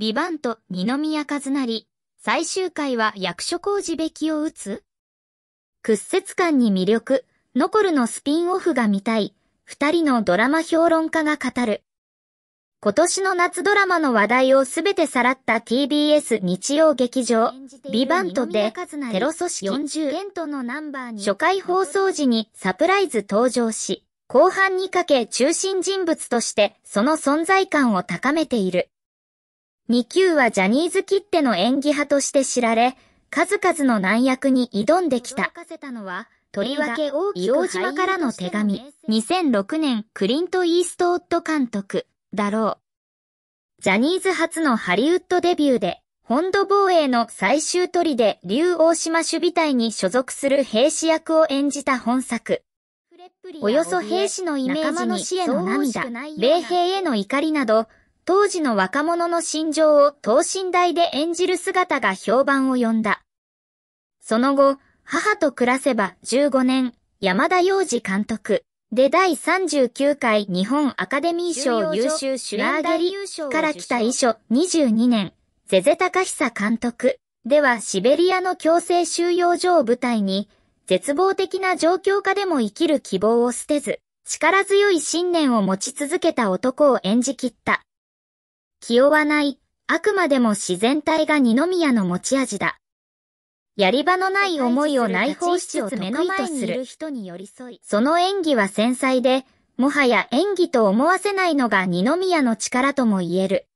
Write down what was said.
ビバント、二宮和也、最終回は役所工事べきを打つ屈折感に魅力、ノコルのスピンオフが見たい、二人のドラマ評論家が語る。今年の夏ドラマの話題をすべてさらった TBS 日曜劇場、ビバントで、テロ組織40、初回放送時にサプライズ登場し、後半にかけ中心人物としてその存在感を高めている。2級はジャニーズきっての演技派として知られ、数々の難役に挑んできた。とりわけ大きく島からの手紙。2006年、クリント・イーストウッド監督、だろう。ジャニーズ初のハリウッドデビューで、本土防衛の最終取りで竜大島守備隊に所属する兵士役を演じた本作。およそ兵士のイメージに、仲間の死への涙、米兵への怒りなど、当時の若者の心情を等身大で演じる姿が評判を呼んだ。その後、母と暮らせば15年、山田洋次監督。で第39回日本アカデミー賞優秀主演代理から来た遺書22年、ゼゼタカヒサ監督ではシベリアの強制収容所を舞台に、絶望的な状況下でも生きる希望を捨てず、力強い信念を持ち続けた男を演じ切った。気負わない、あくまでも自然体が二宮の持ち味だ。やり場のない思いを内包しつつ目の前にいる人に寄り添い。その演技は繊細で、もはや演技と思わせないのが二宮の力とも言える。